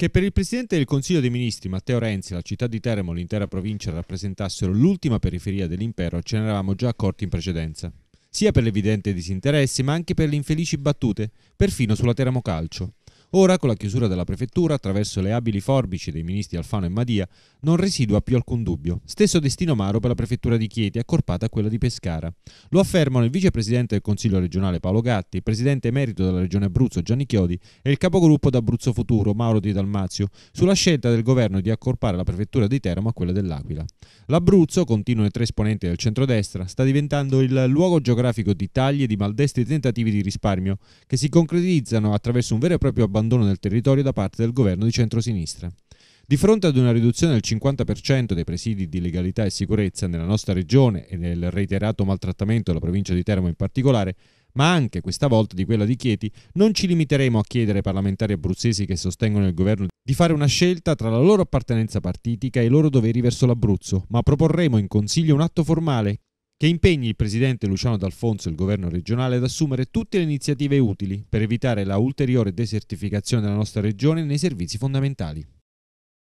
Che per il Presidente del Consiglio dei Ministri Matteo Renzi la città di Teramo e l'intera provincia rappresentassero l'ultima periferia dell'impero ce ne eravamo già accorti in precedenza, sia per l'evidente disinteresse ma anche per le infelici battute, perfino sulla Teramo Calcio. Ora, con la chiusura della prefettura, attraverso le abili forbici dei ministri Alfano e Madia, non residua più alcun dubbio. Stesso destino amaro per la prefettura di Chieti, accorpata a quella di Pescara. Lo affermano il vicepresidente del Consiglio regionale Paolo Gatti, il presidente emerito della regione Abruzzo Gianni Chiodi e il capogruppo d'Abruzzo Futuro Mauro Di Dalmazio, sulla scelta del governo di accorpare la prefettura di Teramo a quella dell'Aquila. L'Abruzzo, continuano i tre esponenti del centrodestra, sta diventando il luogo geografico di tagli e di maldestri tentativi di risparmio, che si concretizzano attraverso un vero e proprio abbandono abbandono del territorio da parte del governo di centrosinistra. Di fronte ad una riduzione del 50% dei presidi di legalità e sicurezza nella nostra regione e nel reiterato maltrattamento della provincia di Teramo in particolare, ma anche questa volta di quella di Chieti, non ci limiteremo a chiedere ai parlamentari abruzzesi che sostengono il governo di fare una scelta tra la loro appartenenza partitica e i loro doveri verso l'Abruzzo, ma proporremo in Consiglio un atto formale che impegni il Presidente Luciano D'Alfonso e il Governo regionale ad assumere tutte le iniziative utili per evitare la ulteriore desertificazione della nostra Regione nei servizi fondamentali.